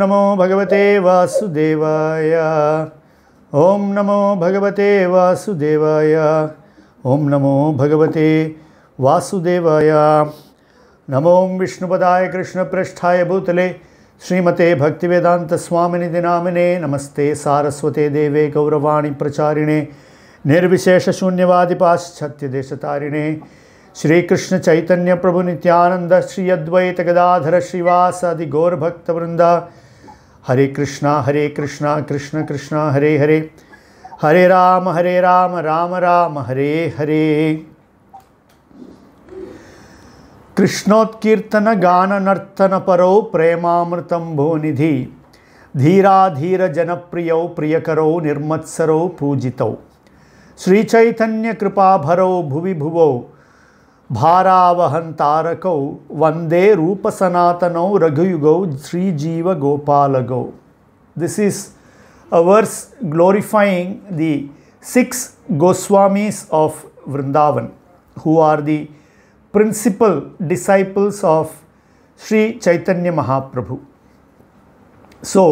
नमो भगवते वासुदेवाय ओं नमो भगवते वासुदेवाय ॐ नमो भगवते वासुदेवाय नमो विष्णुपदाय कृष्णपृष्ठाय भूतले श्रीमते भक्तिवेदान्तस्वामिनि दिनामिने नमस्ते सारस्वते देवे गौरवाणी प्रचारिणे निर्विशेषशून्यवादिपाश्चात्यदेशतारिणे श्रीकृष्णचैतन्यप्रभुनित्यानन्द श्री अद्वैतगदाधर श्रीवासादिगौरभक्तवृन्द हरे कृष्णा हरे कृष्णा कृष्ण कृष्णा हरे हरे हरे राम हरे राम राम राम हरे हरे कृष्णोत्कीर्तनगाननर्तनपरौ प्रेमामृतं भोनिधि धीराधीरजनप्रियौ प्रियकरौ निर्मत्सरौ पूजितौ भरो भुवि भुवो भारावहन तारकौ वंदे रूप सनातनौ रघुयुगौ श्रीजीव गोपालगौ this is a verse glorifying the six Goswami of Vrindavan who are the principal disciples of Shri Chaitanya Mahaprabhu so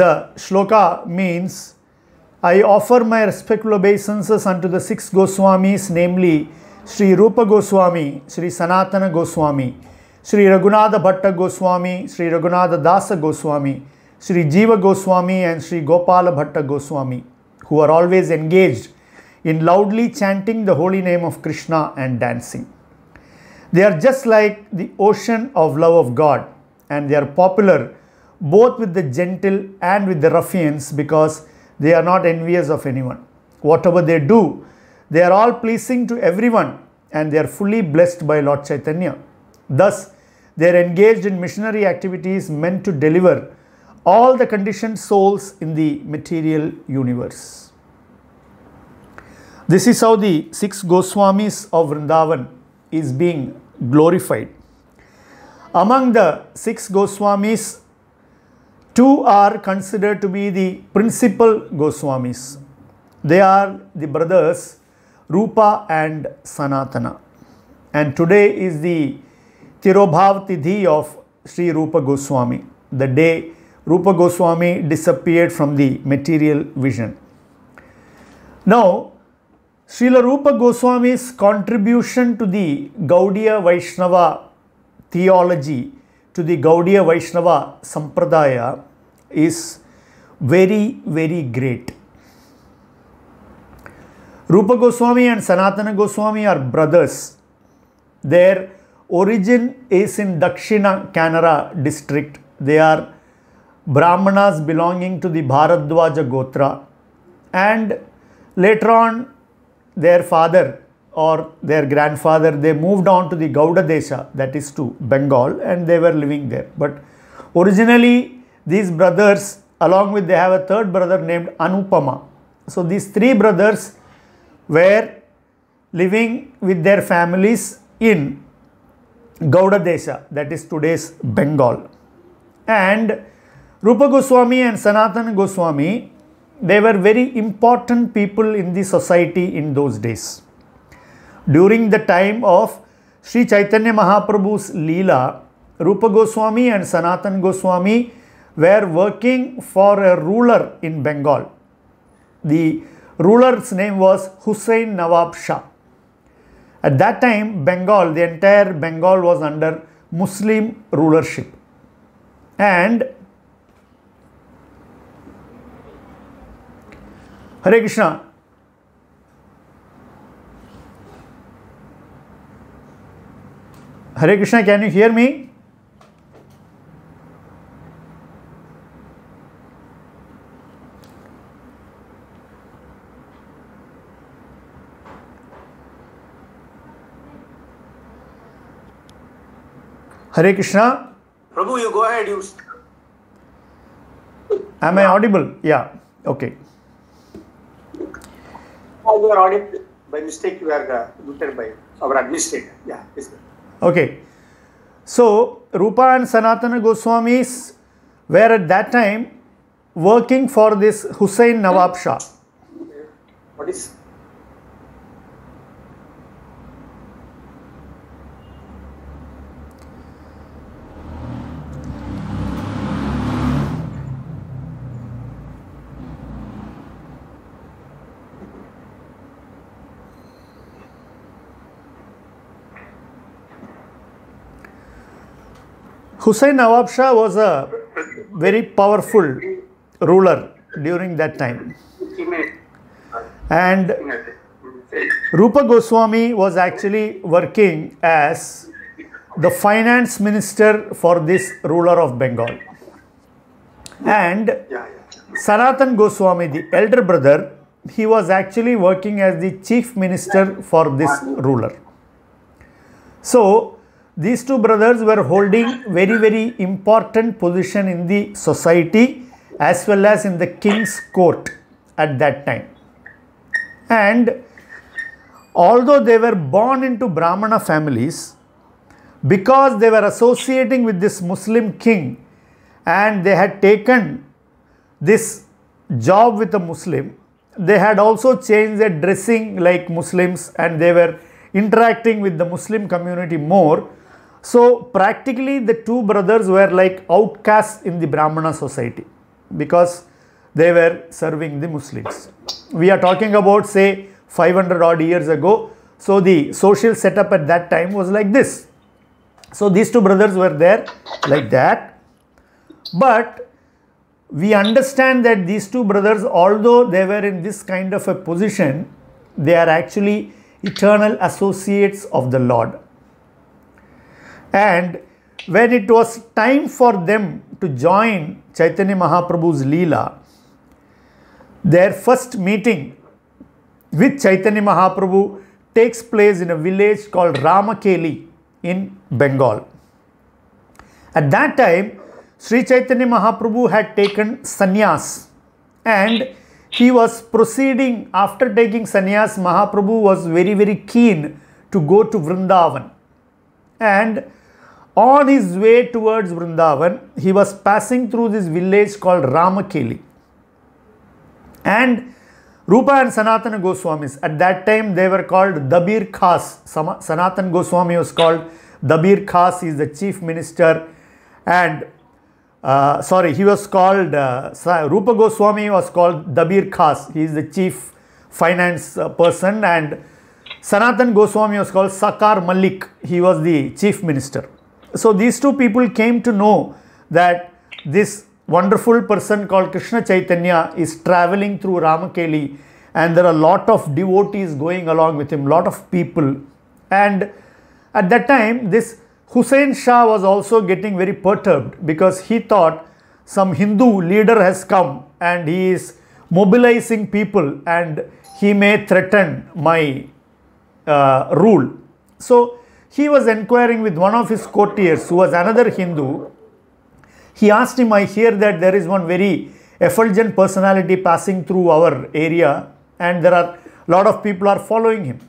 the shloka means I offer my respect obeisances and to the six Goswamis namely Sri Rupa Goswami, Sri Sanatana Goswami, Sri Raghunatha Bhattacharya Goswami, Sri Raghunatha Dasa Goswami, Sri Jiva Goswami and Sri Gopala Bhatta Goswami, who are always engaged in loudly chanting the holy name of Krishna and dancing. They are just like the ocean of love of God and they are popular both with the gentle and with the ruffians because they are not envious of anyone. Whatever they do, they are all pleasing to everyone and they are fully blessed by Lord Chaitanya. Thus, they are engaged in missionary activities meant to deliver all the conditioned souls in the material universe. This is how the six Goswamis of Vrindavan is being glorified. Among the six Goswamis, two are considered to be the principal Goswamis. They are the brothers Rupa and Sanatana. And today is the Tirobhavtidhi of Sri Rupa Goswami, the day Rupa Goswami disappeared from the material vision. Now, Srila Rupa Goswami's contribution to the Gaudiya Vaishnava theology, to the Gaudiya Vaishnava Sampradaya is very, very great. Rupa Goswami and Sanatana Goswami are brothers. Their origin is in Dakshina Kanara district. They are Brahmanas belonging to the Bharadwaja Gotra. And later on, their father or their grandfather, they moved on to the Gauda Desha, that is to Bengal, and they were living there. But originally, these brothers, along with they have a third brother named Anupama. So these three brothers were living with their families in Gaudadesha, that is today's Bengal. And Rupa Goswami and Sanatan Goswami, they were very important people in the society in those days. During the time of Sri Chaitanya Mahaprabhu's Leela, Rupa Goswami and Sanatan Goswami were working for a ruler in Bengal. The ruler's name was Hussein Nawab Shah. At that time, Bengal, the entire Bengal was under Muslim rulership. And Hare Krishna. Hare Krishna, can you hear me? Hare Krishna. Prabhu, you go ahead. You... Am I audible? Yeah. Okay. Oh, you are audible. By mistake, you are uh, muted by our administrator. Yeah. Okay. So, Rupa and Sanatana Goswamis were at that time working for this Hussein Nawab Shah. What is Hussein Nawab Shah was a very powerful ruler during that time. And Rupa Goswami was actually working as the finance minister for this ruler of Bengal. And Sanatan Goswami, the elder brother, he was actually working as the chief minister for this ruler. So, these two brothers were holding very, very important position in the society as well as in the king's court at that time. And although they were born into Brahmana families, because they were associating with this Muslim king and they had taken this job with a Muslim, they had also changed their dressing like Muslims and they were interacting with the Muslim community more. So practically the two brothers were like outcasts in the Brahmana society because they were serving the Muslims. We are talking about say 500 odd years ago. So the social setup at that time was like this. So these two brothers were there like that. But we understand that these two brothers, although they were in this kind of a position, they are actually eternal associates of the Lord. And when it was time for them to join Chaitanya Mahaprabhu's Leela, their first meeting with Chaitanya Mahaprabhu takes place in a village called Ramakeli in Bengal. At that time, Sri Chaitanya Mahaprabhu had taken sannyas and he was proceeding after taking sannyas. Mahaprabhu was very, very keen to go to Vrindavan. And on his way towards Vrindavan, he was passing through this village called Ramakeli. And Rupa and Sanatana Goswamis, at that time they were called Dabir Khas. Sanatan Goswami was called Dabir Khas, he is the chief minister. And uh, sorry, he was called, uh, Rupa Goswami was called Dabir Khas, he is the chief finance uh, person. And Sanatan Goswami was called Sakar Malik, he was the chief minister. So these two people came to know that this wonderful person called Krishna Chaitanya is traveling through Ramakeli and there are a lot of devotees going along with him, lot of people. And at that time, this Hussein Shah was also getting very perturbed because he thought some Hindu leader has come and he is mobilizing people and he may threaten my uh, rule. So he was inquiring with one of his courtiers who was another Hindu. He asked him, I hear that there is one very effulgent personality passing through our area and there are a lot of people are following him.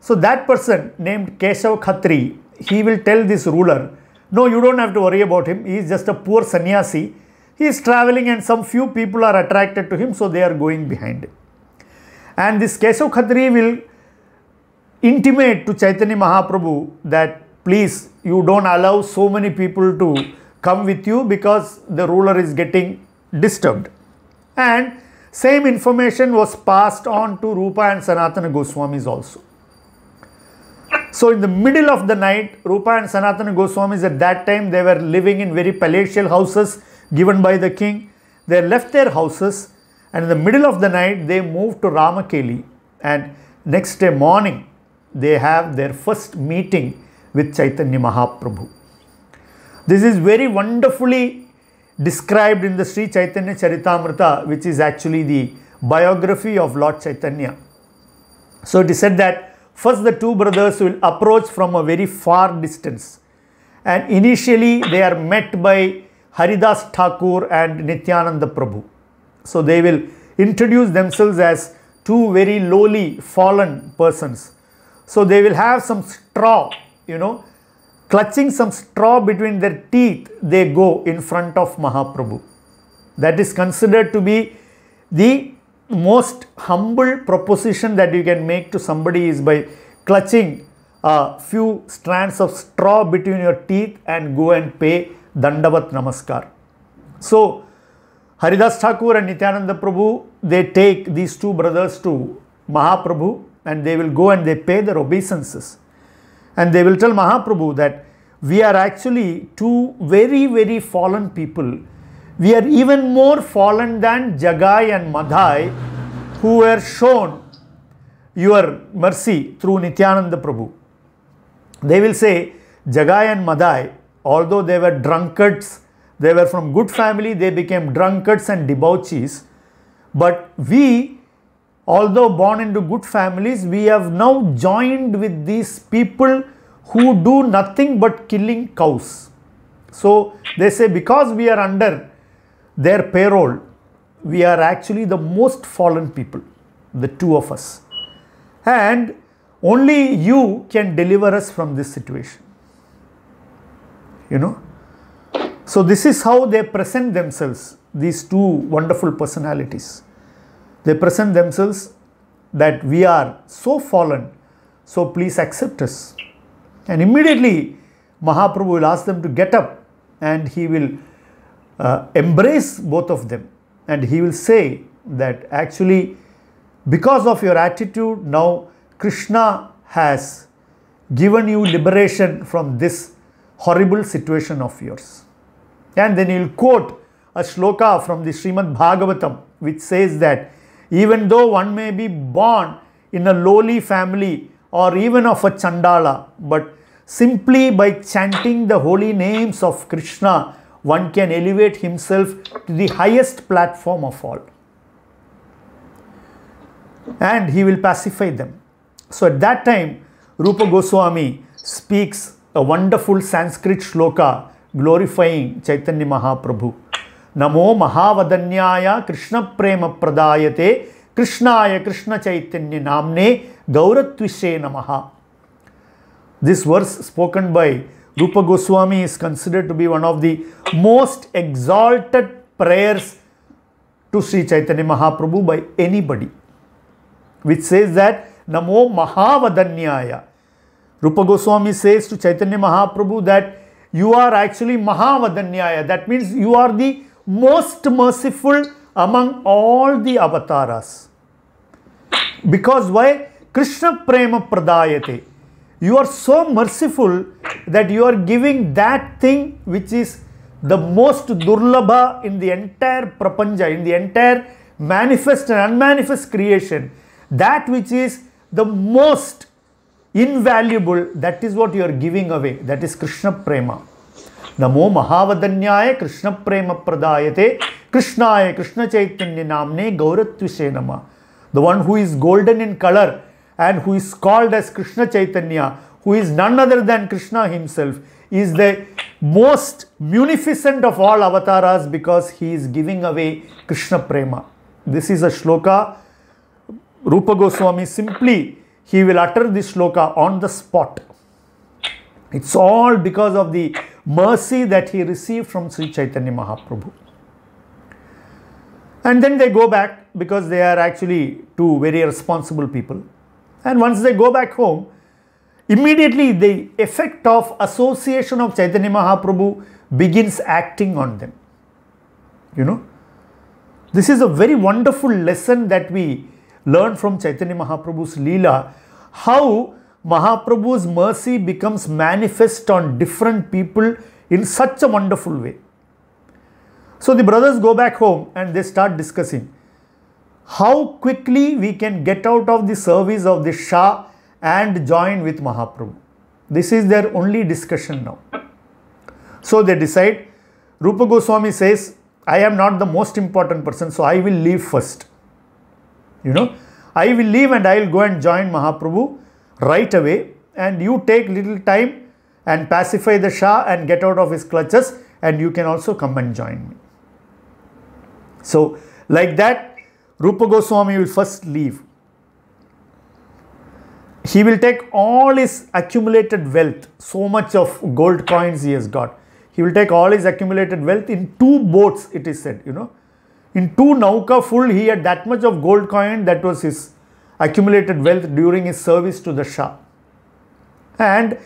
So that person named Keshav Khatri, he will tell this ruler, no, you don't have to worry about him. He is just a poor sannyasi. He is traveling and some few people are attracted to him, so they are going behind him. And this Keshav Khatri will intimate to Chaitanya Mahaprabhu that please you don't allow so many people to come with you because the ruler is getting disturbed. And same information was passed on to Rupa and Sanatana Goswamis also. So in the middle of the night, Rupa and Sanatana Goswamis at that time, they were living in very palatial houses given by the king. They left their houses and in the middle of the night, they moved to Ramakeli. And next day morning, they have their first meeting with Chaitanya Mahaprabhu. This is very wonderfully described in the Sri Chaitanya Charitamrita, which is actually the biography of Lord Chaitanya. So it is said that first the two brothers will approach from a very far distance. And initially they are met by Haridas Thakur and Nityananda Prabhu. So they will introduce themselves as two very lowly fallen persons so they will have some straw, you know, clutching some straw between their teeth, they go in front of Mahaprabhu. That is considered to be the most humble proposition that you can make to somebody is by clutching a few strands of straw between your teeth and go and pay Dandavat Namaskar. So, Haridas Thakur and Nityananda Prabhu, they take these two brothers to Mahaprabhu and they will go and they pay their obeisances. And they will tell Mahaprabhu that we are actually two very, very fallen people. We are even more fallen than Jagai and Madhai who were shown your mercy through Nityananda Prabhu. They will say, Jagai and Madhai, although they were drunkards, they were from good family, they became drunkards and debauchees. But we although born into good families, we have now joined with these people who do nothing but killing cows. So they say because we are under their payroll, we are actually the most fallen people, the two of us. And only you can deliver us from this situation. You know? So this is how they present themselves, these two wonderful personalities. They present themselves that we are so fallen, so please accept us. And immediately Mahaprabhu will ask them to get up and he will uh, embrace both of them and he will say that actually because of your attitude now Krishna has given you liberation from this horrible situation of yours. And then he will quote a shloka from the Srimad Bhagavatam which says that even though one may be born in a lowly family or even of a chandala, but simply by chanting the holy names of Krishna, one can elevate himself to the highest platform of all. And he will pacify them. So at that time, Rupa Goswami speaks a wonderful Sanskrit shloka glorifying Chaitanya Mahaprabhu. नमो महावदन्याय कृष्ण प्रेम प्रदायते कृष्णाय कृष्ण चैतन्य नामने गौरत्विषे नमः this verse spoken by Rupa Goswami is considered to be one of the most exalted prayers to Shri Chaitanya Mahaprabhu by anybody which says that नमो महावदन्याय Rupa Goswami says to Chaitanya Mahaprabhu that you are actually महावदन्याय that means you are the most merciful among all the avatars. Because why? Krishna Prema Pradayate. You are so merciful that you are giving that thing which is the most durlabha in the entire prapanja, in the entire manifest and unmanifest creation. That which is the most invaluable, that is what you are giving away. That is Krishna Prema. नमो महावदन्याय कृष्ण प्रेम प्रदायते कृष्णाय कृष्ण चैतन्य नामने गौरत्षे नम the one who is golden in colour and who is called as Krishna Chaitanya who is none other than Krishna himself is the most munificent of all avataras because he is giving away Krishna prem this is a shloka Rupa Goswami simply he will utter this shloka on the spot it's all because of the mercy that he received from Sri Chaitanya Mahaprabhu. And then they go back because they are actually two very responsible people. And once they go back home, immediately the effect of association of Chaitanya Mahaprabhu begins acting on them. You know, this is a very wonderful lesson that we learn from Chaitanya Mahaprabhu's Leela, how Mahaprabhu's mercy becomes manifest on different people in such a wonderful way. So the brothers go back home and they start discussing how quickly we can get out of the service of the Shah and join with Mahaprabhu. This is their only discussion now. So they decide. Rupa Goswami says, I am not the most important person, so I will leave first. You know, I will leave and I will go and join Mahaprabhu right away and you take little time and pacify the Shah and get out of his clutches and you can also come and join me. So like that Rupa Goswami will first leave. He will take all his accumulated wealth, so much of gold coins he has got. He will take all his accumulated wealth in two boats it is said you know. In two nauka full he had that much of gold coin that was his accumulated wealth during his service to the Shah. And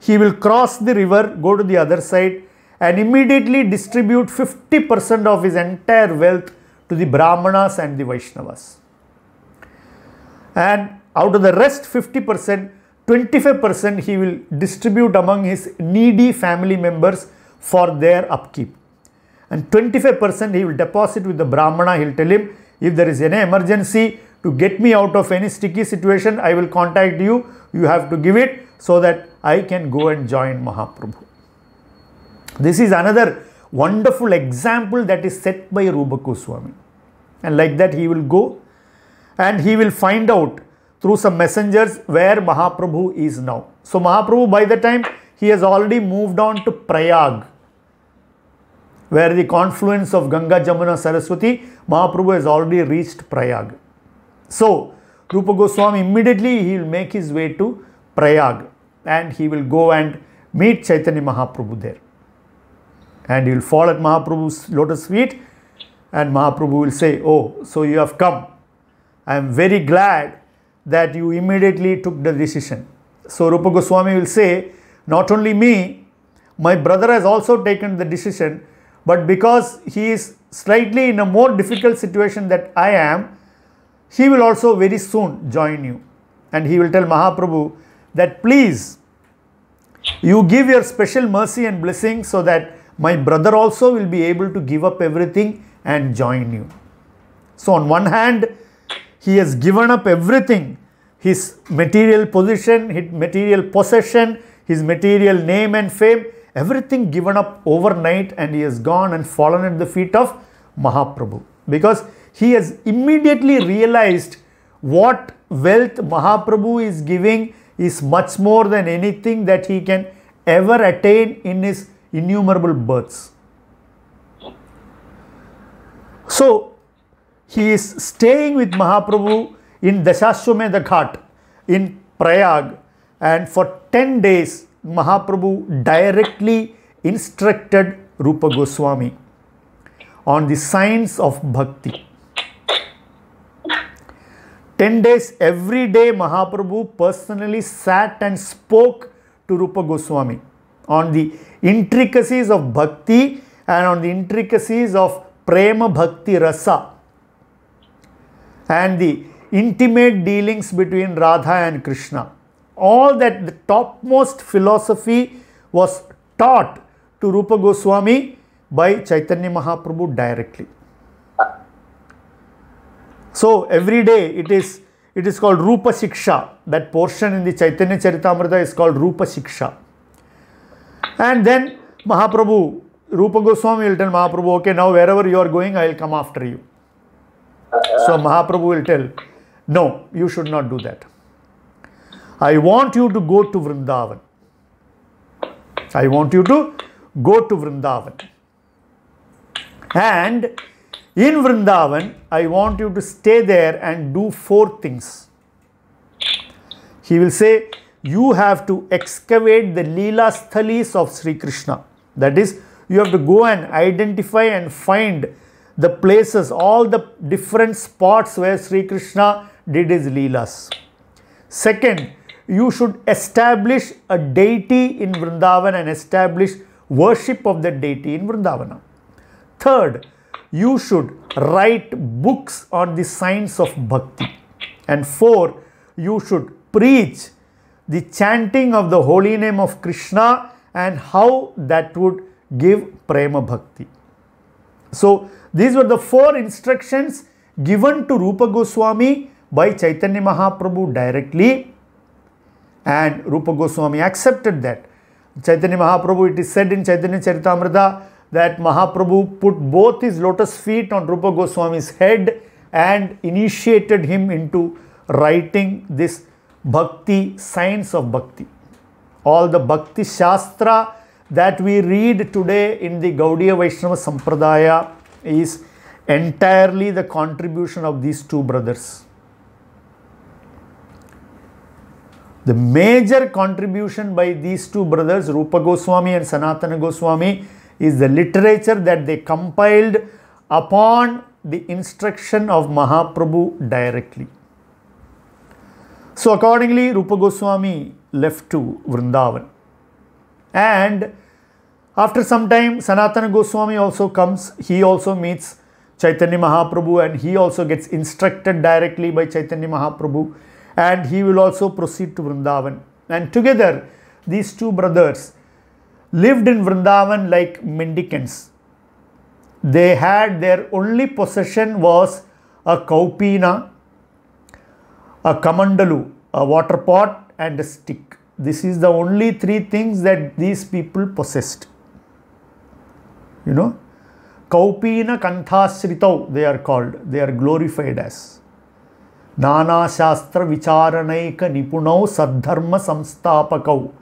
he will cross the river, go to the other side, and immediately distribute 50% of his entire wealth to the Brahmanas and the Vaishnavas. And out of the rest 50%, 25% he will distribute among his needy family members for their upkeep. And 25% he will deposit with the Brahmana. He will tell him if there is any emergency, to get me out of any sticky situation, I will contact you. You have to give it so that I can go and join Mahaprabhu. This is another wonderful example that is set by Rupa Goswami. And like that, he will go and he will find out through some messengers where Mahaprabhu is now. So, Mahaprabhu, by the time he has already moved on to Prayag, where the confluence of Ganga, Jamuna, Saraswati, Mahaprabhu has already reached Prayag. So, Rupa Goswami immediately he will make his way to Prayag and he will go and meet Chaitanya Mahaprabhu there. And he will fall at Mahaprabhu's lotus feet and Mahaprabhu will say, Oh, so you have come. I am very glad that you immediately took the decision. So Rupa Goswami will say, Not only me, my brother has also taken the decision, but because he is slightly in a more difficult situation that I am, he will also very soon join you. And he will tell Mahaprabhu that please, you give your special mercy and blessing so that my brother also will be able to give up everything and join you. So on one hand, he has given up everything, his material position, his material possession, his material name and fame, everything given up overnight and he has gone and fallen at the feet of Mahaprabhu. Because he has immediately realized what wealth Mahaprabhu is giving is much more than anything that he can ever attain in his innumerable births. So, he is staying with Mahaprabhu in Dashashwamedha Ghat in Prayag and for 10 days Mahaprabhu directly instructed Rupa Goswami on the science of bhakti. 10 days, every day Mahaprabhu personally sat and spoke to Rupa Goswami on the intricacies of bhakti and on the intricacies of prema bhakti rasa and the intimate dealings between Radha and Krishna. All that the topmost philosophy was taught to Rupa Goswami by Chaitanya Mahaprabhu directly. So every day it is it is called Rupa Shiksha. That portion in the Chaitanya Charitamrita is called Rupa Shiksha. And then Mahaprabhu, Rupa Goswami will tell Mahaprabhu, okay, now wherever you are going, I will come after you. So Mahaprabhu will tell, no, you should not do that. I want you to go to Vrindavan. I want you to go to Vrindavan. And in Vrindavan, I want you to stay there and do four things. He will say, you have to excavate the Leela Sthalis of Sri Krishna. That is, you have to go and identify and find the places, all the different spots where Sri Krishna did his Leelas. Second, you should establish a deity in Vrindavan and establish worship of that deity in Vrindavana. Third, you should write books on the science of bhakti. And four, you should preach the chanting of the holy name of Krishna and how that would give prema bhakti. So, these were the four instructions given to Rupa Goswami by Chaitanya Mahaprabhu directly and Rupa Goswami accepted that. Chaitanya Mahaprabhu, it is said in Chaitanya Charitamrita that Mahaprabhu put both his lotus feet on Rupa Goswami's head and initiated him into writing this bhakti, science of bhakti. All the bhakti shastra that we read today in the Gaudiya Vaishnava Sampradaya is entirely the contribution of these two brothers. The major contribution by these two brothers, Rupa Goswami and Sanatana Goswami, is the literature that they compiled upon the instruction of Mahaprabhu directly. So accordingly, Rupa Goswami left to Vrindavan. And after some time, Sanatana Goswami also comes. He also meets Chaitanya Mahaprabhu and he also gets instructed directly by Chaitanya Mahaprabhu. And he will also proceed to Vrindavan. And together, these two brothers, lived in Vrindavan like mendicants. They had their only possession was a kaupina, a kamandalu, a water pot and a stick. This is the only three things that these people possessed. You know, kaupina kanthasritau they are called, they are glorified as. Nana Shastra Vicharanaika Nipunau Sadharma kau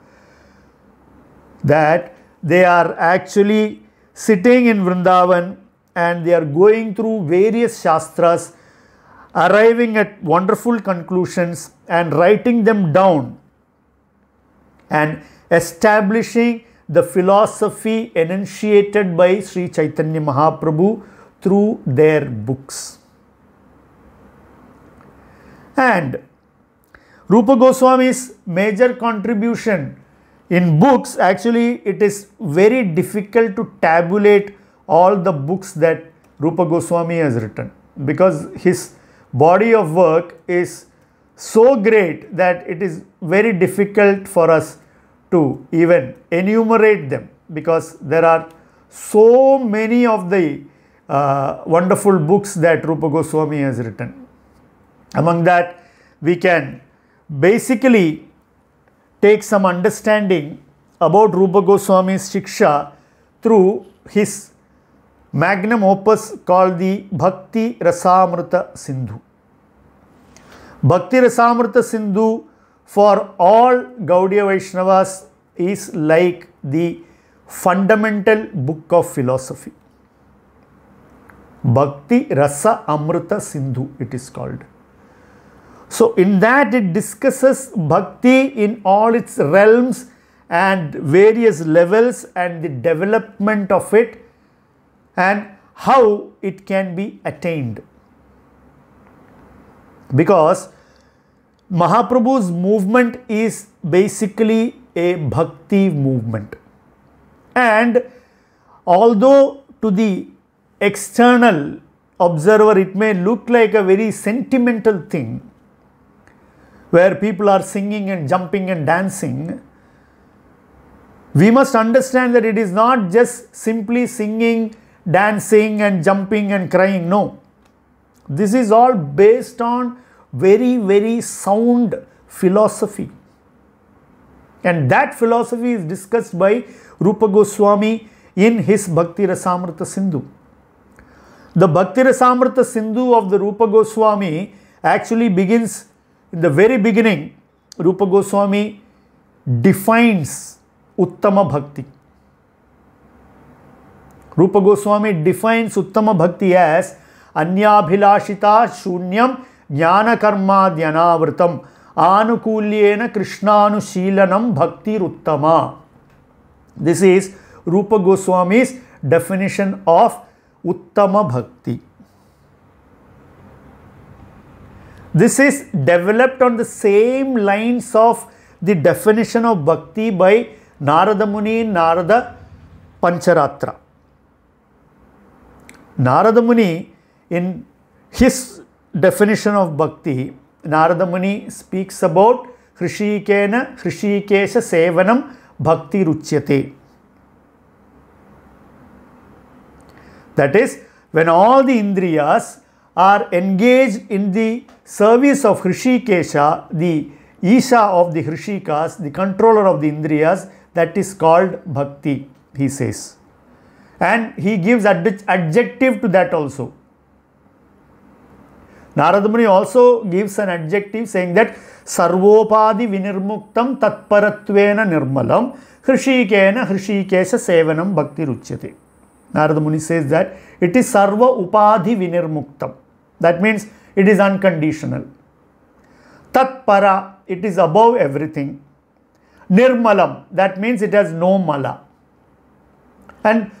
that they are actually sitting in Vrindavan and they are going through various Shastras, arriving at wonderful conclusions and writing them down and establishing the philosophy enunciated by Sri Chaitanya Mahaprabhu through their books. And Rupa Goswami's major contribution in books actually it is very difficult to tabulate all the books that Rupa Goswami has written because his body of work is so great that it is very difficult for us to even enumerate them because there are so many of the uh, wonderful books that Rupa Goswami has written. Among that, we can basically take some understanding about Rupa Goswami's Shiksha through his magnum opus called the Bhakti Rasamrita Sindhu. Bhakti Rasamrita Sindhu for all Gaudiya Vaishnavas is like the fundamental book of philosophy. Bhakti Rasa Amrita Sindhu it is called. So, in that it discusses bhakti in all its realms and various levels and the development of it and how it can be attained. Because Mahaprabhu's movement is basically a bhakti movement. And although to the external observer it may look like a very sentimental thing, where people are singing and jumping and dancing, we must understand that it is not just simply singing, dancing, and jumping and crying. No. This is all based on very, very sound philosophy. And that philosophy is discussed by Rupa Goswami in his Bhakti Rasamrita Sindhu. The Bhakti Rasamrita Sindhu of the Rupa Goswami actually begins in the very beginning, Rupa Goswami defines Uttama Bhakti. Rupa Goswami defines Uttama Bhakti as Anyabhilashita Shunyam Jnana Karma Dhyanavrtam Anukulyena Krishnanushilanam Bhakti Uttama. This is Rupa Goswami's definition of Uttama Bhakti. This is developed on the same lines of the definition of bhakti by Narada Muni in Narada Pancharatra. Narada Muni in his definition of bhakti, Narada Muni speaks about Hrishikena Hrishikesha Sevanam Bhakti Ruchyate. That is, when all the indriyas are engaged in the service of Hrishikesha, the Isha of the Hrishikas, the controller of the Indriyas, that is called Bhakti, he says. And he gives ad adjective to that also. Narada also gives an adjective saying that Sarvopadi Vinirmuktam Tatparatvena Nirmalam Hrishikena Hrishikesha Sevanam Bhakti Ruchyate. Narada says that it is Sarva Upadhi Vinirmuktam. That means it is unconditional. Tatpara, it is above everything. Nirmalam, that means it has no mala. And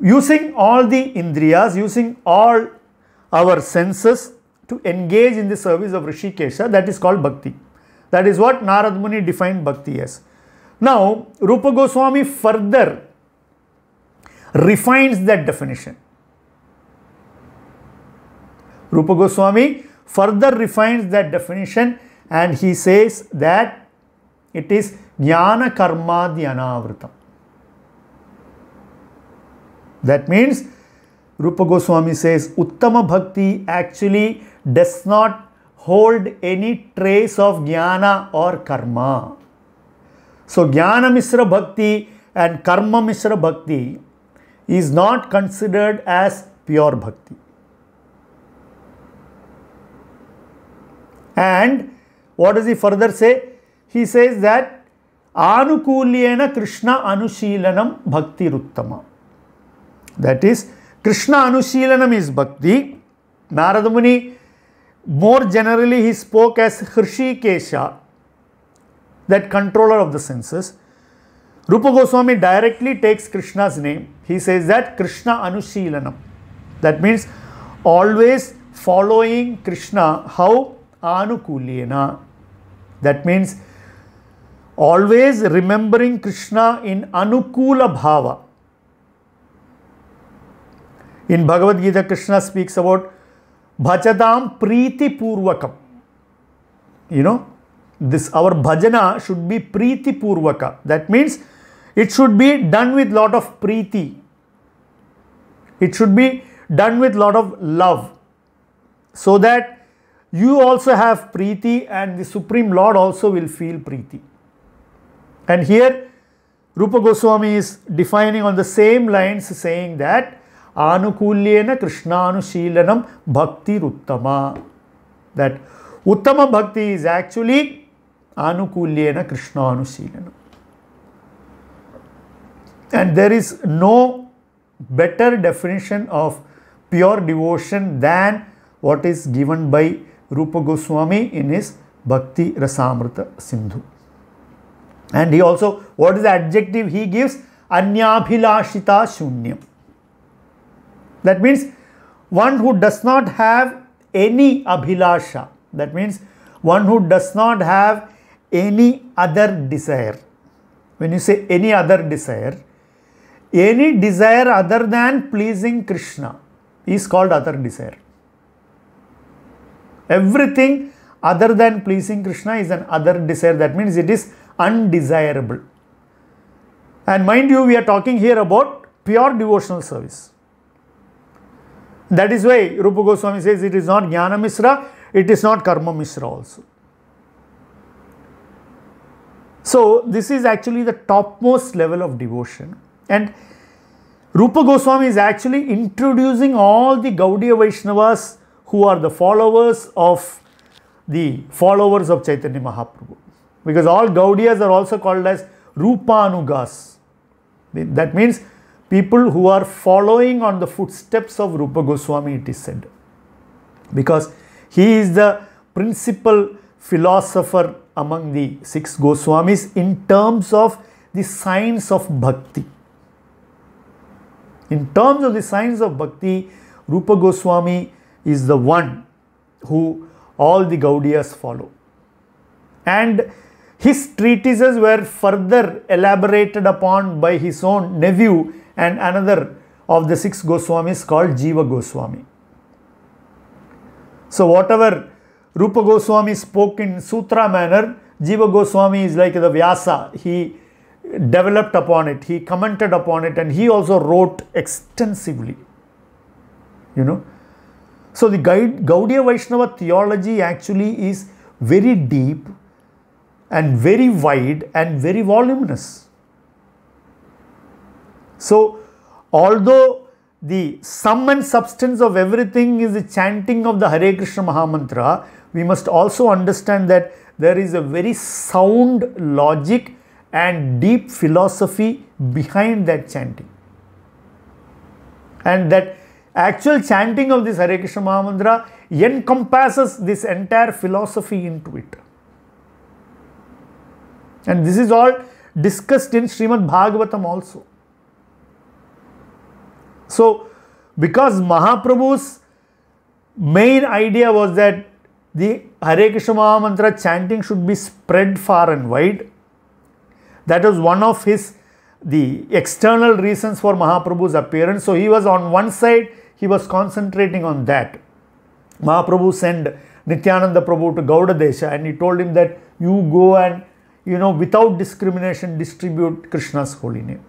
using all the indriyas, using all our senses to engage in the service of Rishikesha, that is called bhakti. That is what Narad Muni defined bhakti as. Now, Rupa Goswami further refines that definition. Rupa Goswami further refines that definition and he says that it is Jnana Karma Dhyanavritam. That means Rupa Goswami says Uttama Bhakti actually does not hold any trace of Jnana or Karma. So Jnana Misra Bhakti and Karma Misra Bhakti is not considered as pure Bhakti. And what does he further say? He says that Anukulyena Krishna Anushilanam Bhakti Ruttama. That is, Krishna Anushilanam is Bhakti. Naradamuni, more generally, he spoke as Hrishikesha, that controller of the senses. Rupa Goswami directly takes Krishna's name. He says that Krishna Anushilanam. That means always following Krishna. How? anukulena. That means always remembering Krishna in anukula bhava. In Bhagavad Gita, Krishna speaks about bhajadam priti purvakam. You know, this our bhajana should be priti purvaka. That means it should be done with lot of priti. It should be done with lot of love so that you also have Preeti and the Supreme Lord also will feel Preeti. And here Rupa Goswami is defining on the same lines saying that Anukulyena Anushilanam Bhakti Uttama. That Uttama Bhakti is actually Anukulyena Anushilanam. And there is no better definition of pure devotion than what is given by Rupa Goswami in his Bhakti Rasamrita Sindhu. And he also, what is the adjective he gives? Anyabhilashita Shunyam. That means one who does not have any abhilasha. That means one who does not have any other desire. When you say any other desire, any desire other than pleasing Krishna is called other desire. Everything other than pleasing Krishna is an other desire. That means it is undesirable. And mind you, we are talking here about pure devotional service. That is why Rupa Goswami says it is not Jnana misra, it is not Karma Mishra also. So, this is actually the topmost level of devotion. And Rupa Goswami is actually introducing all the Gaudiya Vaishnavas who are the followers of the followers of Chaitanya Mahaprabhu. Because all Gaudiyas are also called as Rupanugas. That means people who are following on the footsteps of Rupa Goswami, it is said. Because he is the principal philosopher among the six Goswamis in terms of the science of bhakti. In terms of the science of bhakti, Rupa Goswami is the one who all the Gaudias follow. And his treatises were further elaborated upon by his own nephew and another of the six Goswamis called Jiva Goswami. So, whatever Rupa Goswami spoke in Sutra manner, Jiva Goswami is like the Vyasa. He developed upon it, he commented upon it, and he also wrote extensively. You know, so the Gaudiya Vaishnava theology actually is very deep and very wide and very voluminous. So although the sum and substance of everything is the chanting of the Hare Krishna Mahamantra, we must also understand that there is a very sound logic and deep philosophy behind that chanting. And that actual chanting of this Hare Krishna Mahamantra encompasses this entire philosophy into it. And this is all discussed in Srimad Bhagavatam also. So, because Mahaprabhu's main idea was that the Hare Krishna Mahamantra chanting should be spread far and wide. That was one of his the external reasons for Mahaprabhu's appearance. So he was on one side he was concentrating on that. Mahaprabhu sent Nityananda Prabhu to Gaudadesha and he told him that you go and, you know, without discrimination distribute Krishna's holy name.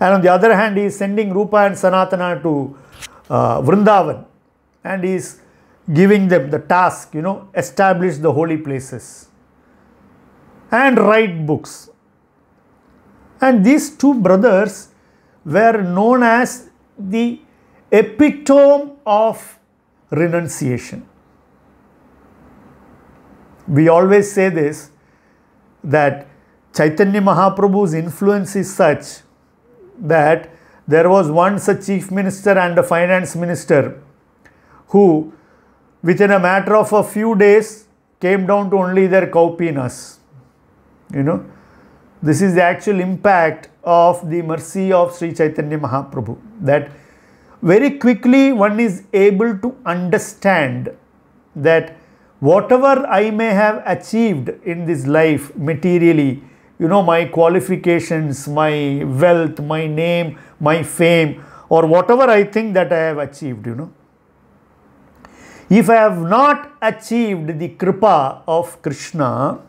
And on the other hand, he is sending Rupa and Sanatana to uh, Vrindavan and he is giving them the task, you know, establish the holy places and write books. And these two brothers were known as the epitome of renunciation. We always say this that Chaitanya Mahaprabhu's influence is such that there was once a chief minister and a finance minister who, within a matter of a few days, came down to only their cowpeanuts. You know, this is the actual impact of the mercy of Sri Chaitanya Mahaprabhu that very quickly one is able to understand that whatever I may have achieved in this life materially, you know, my qualifications, my wealth, my name, my fame, or whatever I think that I have achieved, you know. If I have not achieved the kripa of Krishna,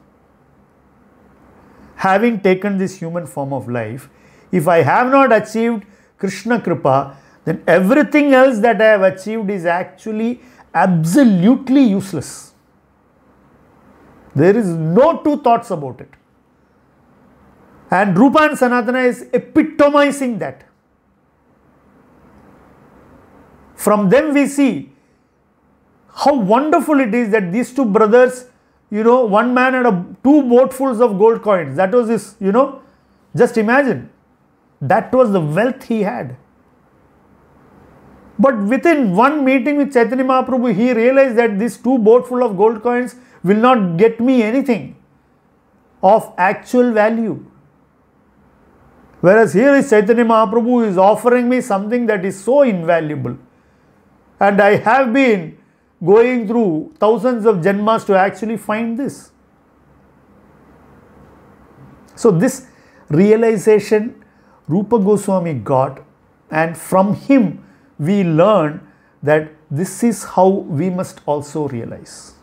having taken this human form of life, if I have not achieved Krishna kripa, then everything else that I have achieved is actually absolutely useless. There is no two thoughts about it. And Rupa and Sanatana is epitomizing that. From them we see how wonderful it is that these two brothers, you know, one man had a, two boatfuls of gold coins. That was his, you know, just imagine. That was the wealth he had. But within one meeting with Chaitanya Mahaprabhu, he realized that these two boat full of gold coins will not get me anything of actual value. Whereas here is Chaitanya Mahaprabhu is offering me something that is so invaluable. And I have been going through thousands of janmas to actually find this. So this realization Rupa Goswami got and from him we learn that this is how we must also realize.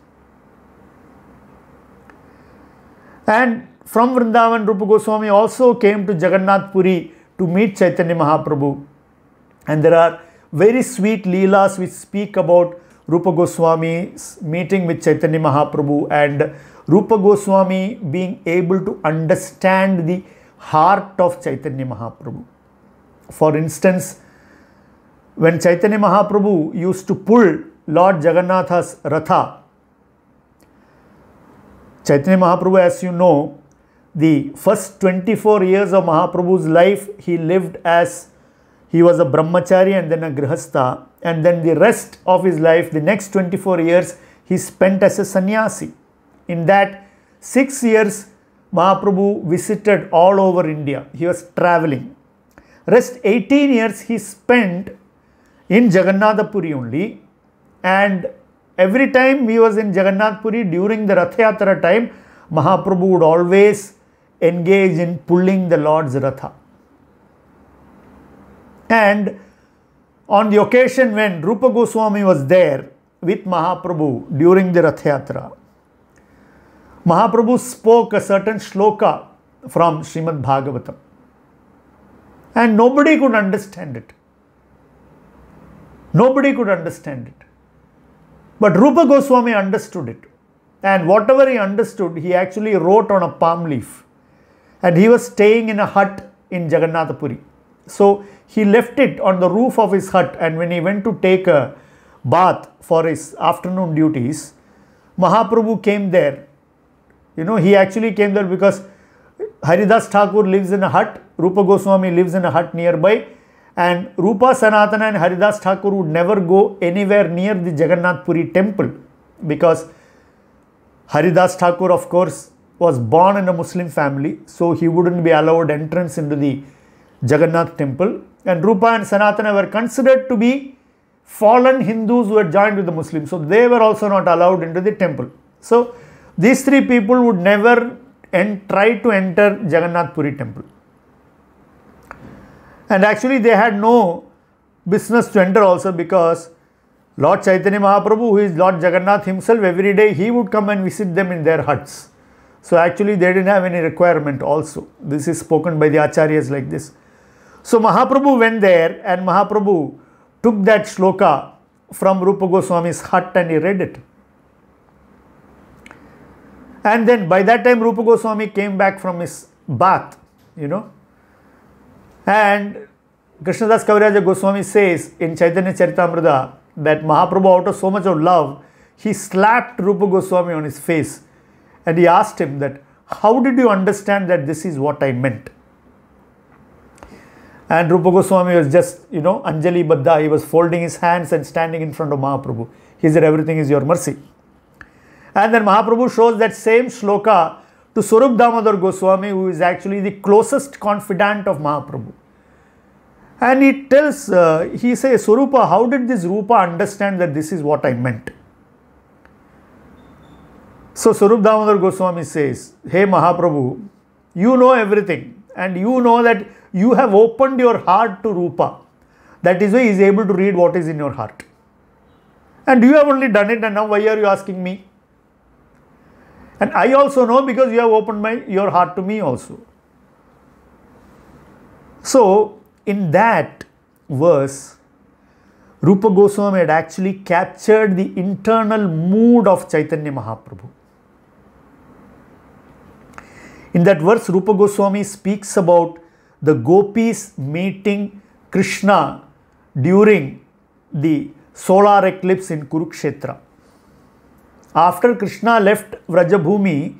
And from Vrindavan, Rupa Goswami also came to Jagannath Puri to meet Chaitanya Mahaprabhu. And there are very sweet leelas which speak about Rupa Goswami's meeting with Chaitanya Mahaprabhu and Rupa Goswami being able to understand the heart of Chaitanya Mahaprabhu. For instance, when Chaitanya Mahaprabhu used to pull Lord Jagannatha's Ratha, Chaitanya Mahaprabhu, as you know, the first 24 years of Mahaprabhu's life, he lived as he was a brahmachari and then a grihastha, and then the rest of his life, the next 24 years, he spent as a sannyasi. In that six years, Mahaprabhu visited all over India. He was traveling. Rest 18 years he spent in Jagannath Puri only and every time he was in Jagannath Puri during the Rath Yatra time, Mahaprabhu would always engage in pulling the Lord's Ratha. And on the occasion when Rupa Goswami was there with Mahaprabhu during the Rath Yatra, Mahaprabhu spoke a certain shloka from Srimad Bhagavatam and nobody could understand it. Nobody could understand it. But Rupa Goswami understood it. And whatever he understood, he actually wrote on a palm leaf. And he was staying in a hut in Jagannath Puri. So he left it on the roof of his hut and when he went to take a bath for his afternoon duties, Mahaprabhu came there. You know, he actually came there because Haridas Thakur lives in a hut, Rupa Goswami lives in a hut nearby. And Rupa Sanatana and Haridas Thakur would never go anywhere near the Jagannath Puri temple because Haridas Thakur, of course, was born in a Muslim family, so he wouldn't be allowed entrance into the Jagannath temple. And Rupa and Sanatana were considered to be fallen Hindus who had joined with the Muslims, so they were also not allowed into the temple. So these three people would never and try to enter Jagannath Puri temple. And actually they had no business to enter also because Lord Chaitanya Mahaprabhu, who is Lord Jagannath himself, every day he would come and visit them in their huts. So actually they didn't have any requirement also. This is spoken by the acharyas like this. So Mahaprabhu went there and Mahaprabhu took that shloka from Rupa Goswami's hut and he read it. And then by that time Rupa Goswami came back from his bath, you know, and Krishnadas Kaviraja Goswami says in Chaitanya Charitamrita that Mahaprabhu, out of so much of love, he slapped Rupa Goswami on his face and he asked him that, how did you understand that this is what I meant? And Rupa Goswami was just, you know, Anjali Badda, he was folding his hands and standing in front of Mahaprabhu. He said, everything is your mercy. And then Mahaprabhu shows that same shloka to Surup Damodar Goswami, who is actually the closest confidant of Mahaprabhu. And he tells, uh, he says, Surupa, how did this Rupa understand that this is what I meant? So Surup Damodar Goswami says, Hey Mahaprabhu, you know everything and you know that you have opened your heart to Rupa. That is why he is able to read what is in your heart. And you have only done it and now why are you asking me? And I also know because you have opened my, your heart to me also. So, in that verse, Rupa Goswami had actually captured the internal mood of Chaitanya Mahaprabhu. In that verse, Rupa Goswami speaks about the gopis meeting Krishna during the solar eclipse in Kurukshetra. After Krishna left Vrajabhumi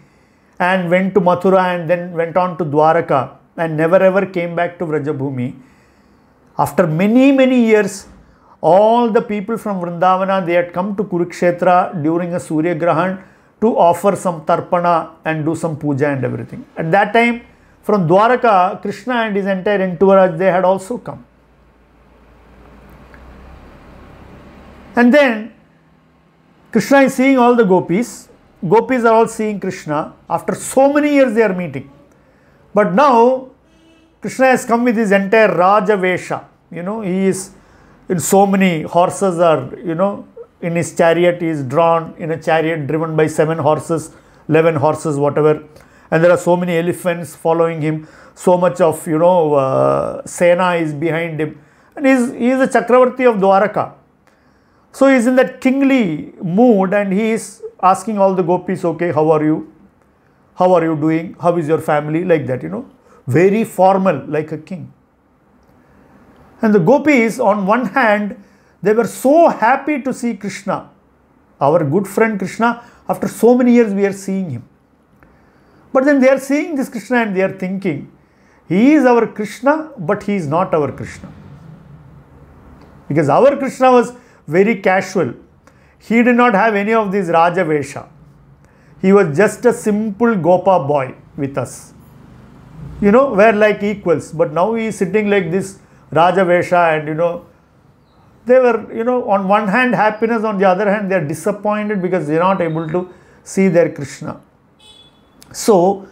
and went to Mathura and then went on to Dwaraka and never ever came back to Vrajabhumi, after many, many years, all the people from Vrindavana, they had come to Kurukshetra during a Surya Grahan to offer some tarpana and do some puja and everything. At that time, from Dwaraka, Krishna and his entire entourage, they had also come. And then Krishna is seeing all the gopis. Gopis are all seeing Krishna. After so many years they are meeting. But now Krishna has come with his entire Rajavesha. You know, he is in so many horses are, you know, in his chariot, he is drawn in a chariot driven by seven horses, 11 horses, whatever. And there are so many elephants following him. So much of, you know, uh, Sena is behind him. And he is, he is a Chakravarti of Dwaraka. So he's in that kingly mood and he is asking all the gopis, okay, how are you? How are you doing? How is your family? Like that, you know. Very formal, like a king. And the gopis, on one hand, they were so happy to see Krishna. Our good friend Krishna, after so many years we are seeing him. But then they are seeing this Krishna and they are thinking, he is our Krishna, but he is not our Krishna. Because our Krishna was very casual. He did not have any of these Rajavesha. He was just a simple Gopa boy with us. You know, we're like equals. But now he is sitting like this Rajavesha and you know, they were, you know, on one hand happiness, on the other hand they are disappointed because they are not able to see their Krishna. So,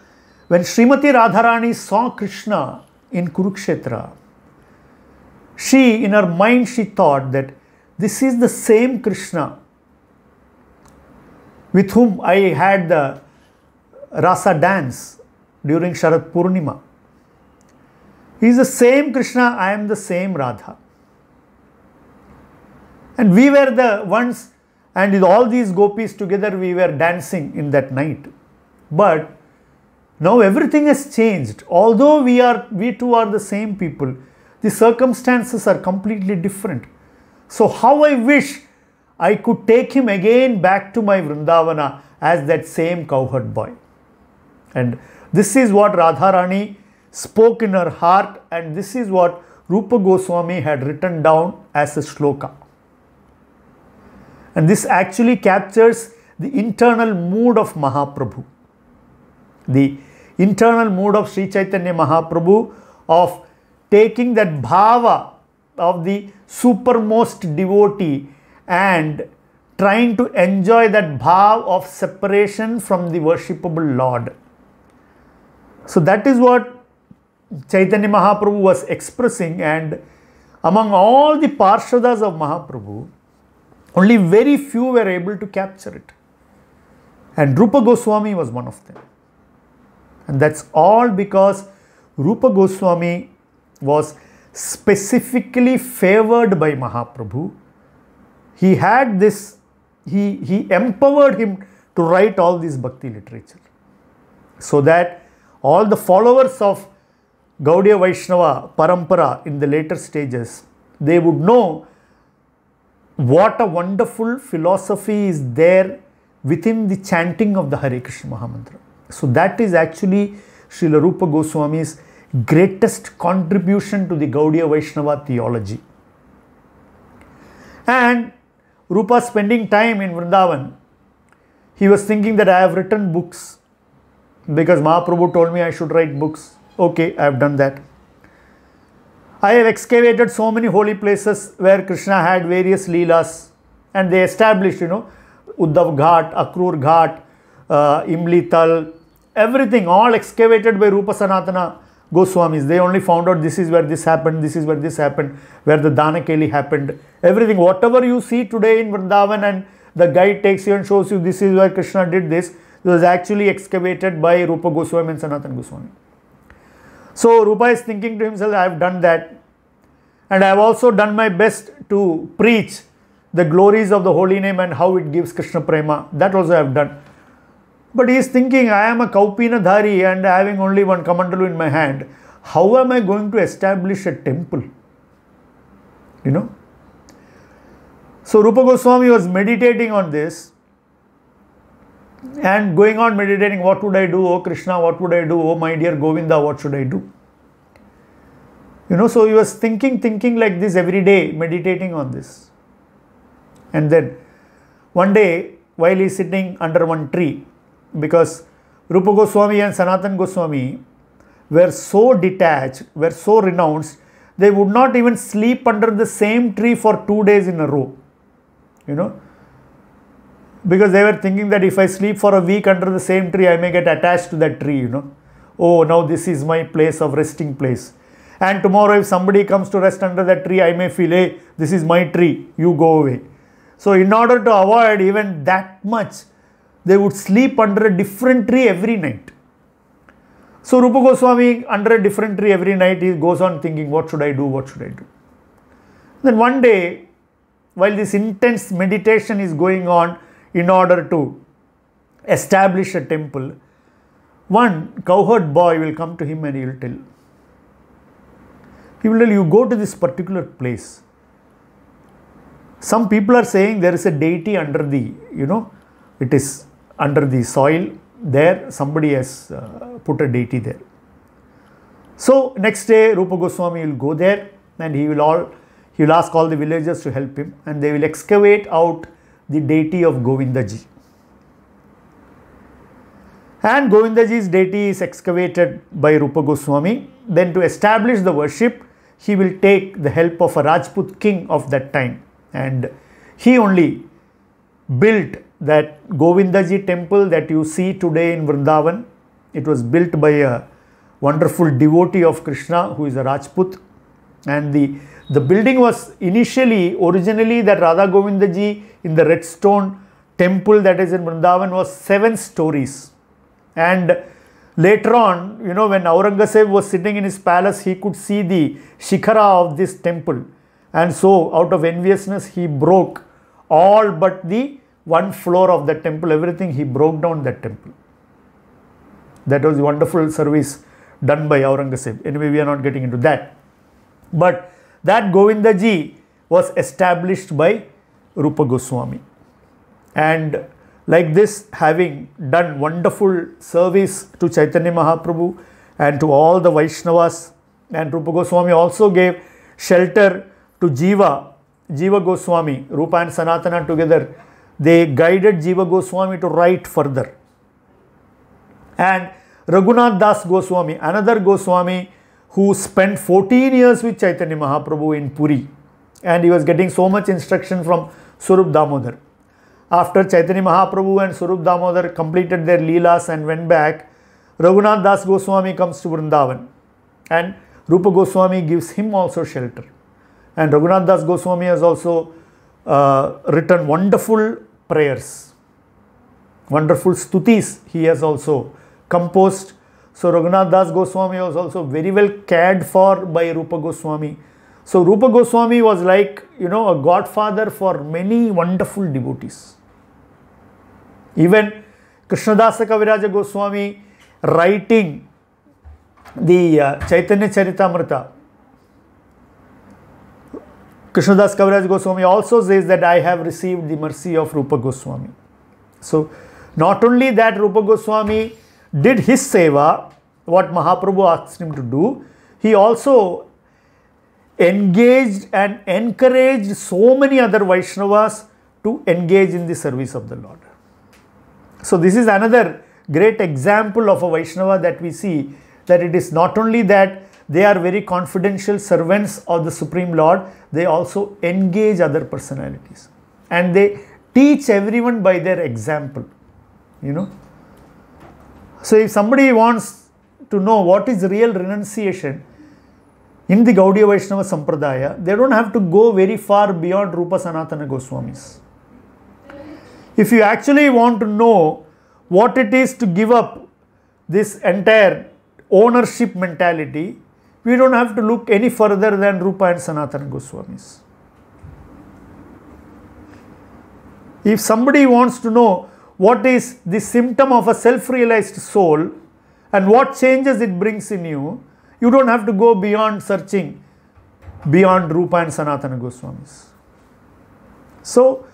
when Srimati Radharani saw Krishna in Kurukshetra, she, in her mind, she thought that this is the same Krishna with whom I had the rasa dance during Sharad Purnima. He is the same Krishna, I am the same Radha. And we were the ones, and with all these gopis together, we were dancing in that night. But now everything has changed. Although we are, we two are the same people, the circumstances are completely different. So, how I wish I could take him again back to my Vrindavana as that same cowherd boy. And this is what Radharani spoke in her heart, and this is what Rupa Goswami had written down as a shloka. And this actually captures the internal mood of Mahaprabhu. The internal mood of Sri Chaitanya Mahaprabhu of taking that bhava of the supermost devotee and trying to enjoy that bhav of separation from the worshipable Lord. So that is what Chaitanya Mahaprabhu was expressing and among all the Parshadas of Mahaprabhu, only very few were able to capture it. And Rupa Goswami was one of them. And that's all because Rupa Goswami was specifically favored by Mahaprabhu. He had this, he, he empowered him to write all this bhakti literature. So that all the followers of Gaudiya Vaishnava Parampara in the later stages, they would know what a wonderful philosophy is there within the chanting of the Hare Krishna Mahamantra. So that is actually Srila Rupa Goswami's greatest contribution to the Gaudiya Vaishnava theology. And Rupa spending time in Vrindavan, he was thinking that I have written books because Mahaprabhu told me I should write books. Okay, I have done that. I have excavated so many holy places where Krishna had various leelas and they established, you know, Uddhav Ghat, Akrur Ghat, uh, Imli Tal, everything all excavated by Rupa Sanatana Goswamis. They only found out this is where this happened, this is where this happened, where the Danakeli happened. Everything, whatever you see today in Vrindavan and the guide takes you and shows you this is where Krishna did this, it was actually excavated by Rupa Goswami and Sanatan Goswami. So Rupa is thinking to himself, I have done that. And I have also done my best to preach the glories of the holy name and how it gives Krishna Prema. That also I have done. But he is thinking, I am a Kaupinadhari and having only one Kamandalu in my hand. How am I going to establish a temple? You know? So Rupa Goswami was meditating on this and going on meditating, what would I do? Oh Krishna, what would I do? Oh my dear Govinda, what should I do? You know, so he was thinking, thinking like this every day, meditating on this. And then one day, while he is sitting under one tree, because Rupa Goswami and Sanatan Goswami were so detached, were so renounced, they would not even sleep under the same tree for two days in a row. You know, because they were thinking that if I sleep for a week under the same tree, I may get attached to that tree, you know. Oh, now this is my place of resting place. And tomorrow, if somebody comes to rest under that tree, I may feel, hey, this is my tree, you go away. So, in order to avoid even that much they would sleep under a different tree every night. So Rupa Goswami under a different tree every night, he goes on thinking, what should I do, what should I do? Then one day, while this intense meditation is going on in order to establish a temple, one cowherd boy will come to him and he will tell, he will tell you go to this particular place. Some people are saying there is a deity under the, you know, it is under the soil there somebody has uh, put a deity there. So next day Rupa Goswami will go there and he will all he will ask all the villagers to help him and they will excavate out the deity of Govindaji. And Govindaji's deity is excavated by Rupa Goswami. Then to establish the worship, he will take the help of a Rajput king of that time and he only built that Govindaji temple that you see today in Vrindavan, it was built by a wonderful devotee of Krishna who is a Rajput. And the, the building was initially, originally that Radha Govindaji in the redstone temple that is in Vrindavan was seven stories. And later on, you know, when Aurangzeb was sitting in his palace, he could see the shikara of this temple. And so out of enviousness, he broke all but the one floor of the temple, everything, he broke down that temple. That was wonderful service done by Aurangzeb. Anyway, we are not getting into that. But that Govindaji was established by Rupa Goswami. And like this, having done wonderful service to Chaitanya Mahaprabhu and to all the Vaishnavas, and Rupa Goswami also gave shelter to Jiva, Jiva Goswami, Rupa and Sanatana together they guided Jiva Goswami to write further. And Raghunath Das Goswami, another Goswami who spent 14 years with Chaitanya Mahaprabhu in Puri and he was getting so much instruction from Surup Damodar. After Chaitanya Mahaprabhu and Surup Damodar completed their leelas and went back, Raghunath Das Goswami comes to Vrindavan and Rupa Goswami gives him also shelter. And Raghunath Das Goswami has also uh, written wonderful prayers. Wonderful stutis he has also composed. So Raghunath Das Goswami was also very well cared for by Rupa Goswami. So Rupa Goswami was like, you know, a godfather for many wonderful devotees. Even Krishnadasa Kaviraja Goswami writing the uh, Chaitanya Charitamrita, Krishnadas Kaviraj Goswami also says that I have received the mercy of Rupa Goswami. So, not only that Rupa Goswami did his seva, what Mahaprabhu asked him to do, he also engaged and encouraged so many other Vaishnavas to engage in the service of the Lord. So, this is another great example of a Vaishnava that we see that it is not only that they are very confidential servants of the Supreme Lord. They also engage other personalities and they teach everyone by their example, you know. So if somebody wants to know what is real renunciation in the Gaudiya Vaishnava Sampradaya, they don't have to go very far beyond Rupa Sanatana Goswamis. If you actually want to know what it is to give up this entire ownership mentality, we don't have to look any further than Rupa and Sanatana Goswamis. If somebody wants to know what is the symptom of a self-realized soul and what changes it brings in you, you don't have to go beyond searching beyond Rupa and Sanatana Goswamis. So,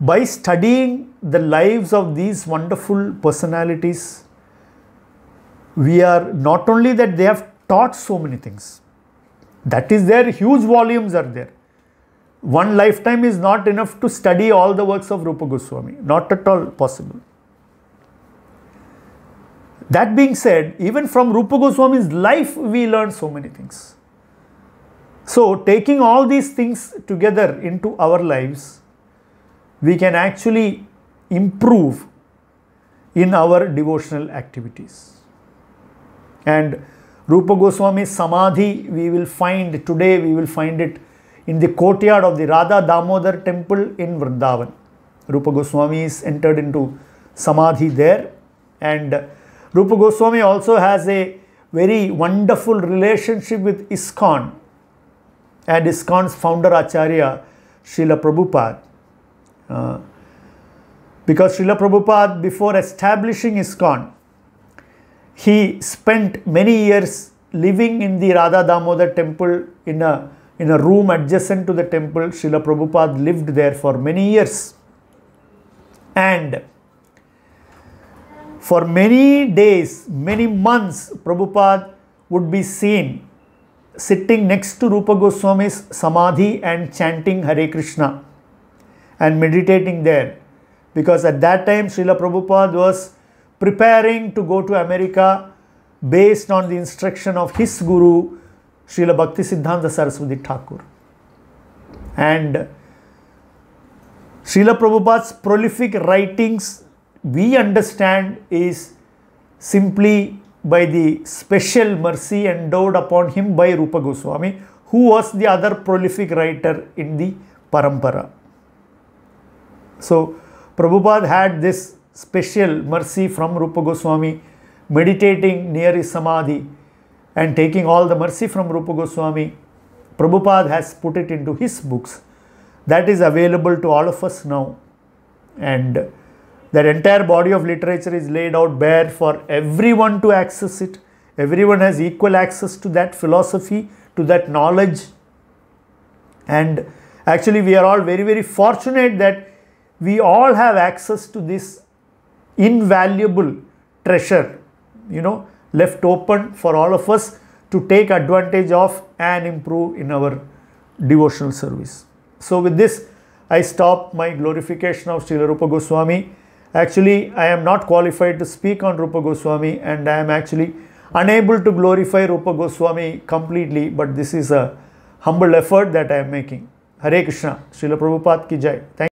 by studying the lives of these wonderful personalities, we are not only that they have taught so many things. That is there, huge volumes are there. One lifetime is not enough to study all the works of Rupa Goswami, not at all possible. That being said, even from Rupa Goswami's life, we learn so many things. So, taking all these things together into our lives, we can actually improve in our devotional activities. And Rupa Goswami Samadhi, we will find today, we will find it in the courtyard of the Radha Damodar temple in Vrindavan. Rupa Goswami is entered into Samadhi there and Rupa Goswami also has a very wonderful relationship with ISKCON and ISKCON's founder Acharya Srila Prabhupada. Uh, because Srila Prabhupada before establishing ISKCON he spent many years living in the Radha Damodar temple in a, in a room adjacent to the temple. Srila Prabhupada lived there for many years. And for many days, many months, Prabhupada would be seen sitting next to Rupa Goswami's Samadhi and chanting Hare Krishna and meditating there. Because at that time, Srila Prabhupada was preparing to go to America based on the instruction of his guru, Srila Bhakti Siddhanta Saraswati Thakur. And Srila Prabhupada's prolific writings, we understand, is simply by the special mercy endowed upon him by Rupa Goswami, who was the other prolific writer in the Parampara. So, Prabhupada had this special mercy from Rupa Goswami, meditating near his Samadhi and taking all the mercy from Rupa Goswami, Prabhupada has put it into his books. That is available to all of us now. And that entire body of literature is laid out bare for everyone to access it. Everyone has equal access to that philosophy, to that knowledge. And actually, we are all very, very fortunate that we all have access to this invaluable treasure, you know, left open for all of us to take advantage of and improve in our devotional service. So with this, I stop my glorification of Srila Rupa Goswami. Actually, I am not qualified to speak on Rupa Goswami and I am actually unable to glorify Rupa Goswami completely, but this is a humble effort that I am making. Hare Krishna, Srila Prabhupada ki jai. Thank